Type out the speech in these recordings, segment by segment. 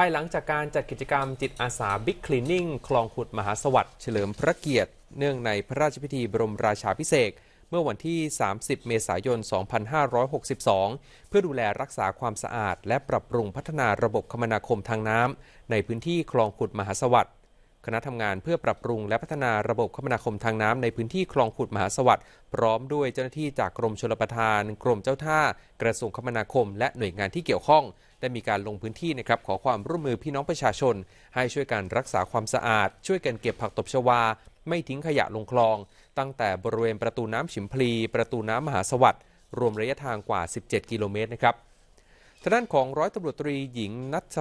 ภายหลังจากการจัดกิจกรรมจิตอาสาบิ๊กคลีนนิ่งคลองขุดมหาสวัสดิ์เฉลิมพระเกียรติ เนื่องในพระราชพิธีบรมราชาพิเศษเมื่อวันที่ 30 เมษายน 2562 เพื่อดูแลรักษาความสะอาดและปรับปรุงพัฒนาระบบคมนาคมทางน้ำในพื้นที่คลองขุดมหาสวัสดิ์คณะทำงานเพื่อปรับปรุงและพัฒนาระบบคมนาคมทางน้ำในพื้นที่คลองขุดมหาสวัสดิ์พร้อมด้วยเจ้าหน้าที่จากกรมชลประทาน กรมเจ้าท่า กระทรวงคมนาคม และหน่วยงานที่เกี่ยวข้อง ได้มีการลงพื้นที่นะครับขอความร่วมมือพี่น้องประชาชน ให้ช่วยกันรักษาความสะอาด ช่วยกันเก็บผักตบชวา ไม่ทิ้งขยะลงคลอง ตั้งแต่บริเวณประตูน้ำฉิมพลี ประตูน้ำมหาสวัสดิ์รวมระยะทางกว่า 17 กิโลเมตรนะครับทางด้านของร้อยตำรวจตรีหญิงนัท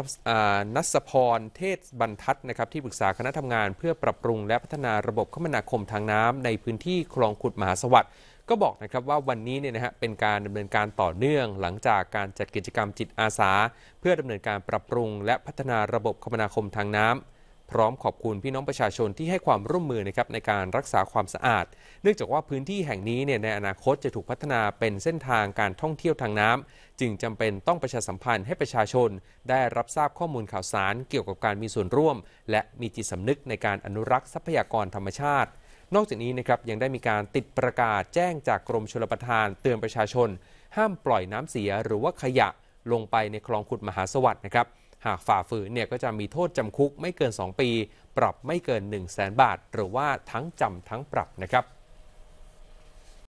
นัสพรเทศบรรทัดนะครับที่ปรึกษาคณะทำงานเพื่อปรับปรุง และพัฒนาระบบคมนาคมทางน้ำในพื้นที่คลองขุดมหาสวัสดิ์ก็บอกนะครับว่าวันนี้เนี่ยนะฮะเป็นการดำเนินการต่อเนื่องหลังจากการจัดกิจกรรมจิตอาสา เพื่อดำเนินการปรับปรุง และพัฒนาระบบคมนาคมทางน้ำพร้อมขอบคุณพี่น้องประชาชนที่ให้ความร่วมมือนะครับในการรักษาความสะอาด เนื่องจากว่าพื้นที่แห่งนี้เนี่ยในอนาคตจะถูกพัฒนาเป็นเส้นทางการท่องเที่ยวทางน้ำ จึงจำเป็นต้องประชาสัมพันธ์ให้ประชาชน ได้รับทราบข้อมูลข่าวสารเกี่ยวกับการมีส่วนร่วมและมีจิตสำนึกในการอนุรักษ์ทรัพยากรธรรมชาติ นอกจากนี้นะครับยังได้มีการติดประกาศแจ้งจากกรมชลประทาน เตือนประชาชน ห้ามปล่อยน้ำเสียหรือว่าขยะลงไปในคลองขุดมหาสวัสด์นะครับ หากฝ่าฝืนเนี่ยก็จะมีโทษจำคุกไม่เกิน 2 ปี ปรับไม่เกิน1 0 0 0 0แบาท หรือว่าทั้งจำทั้งปรับนะครับ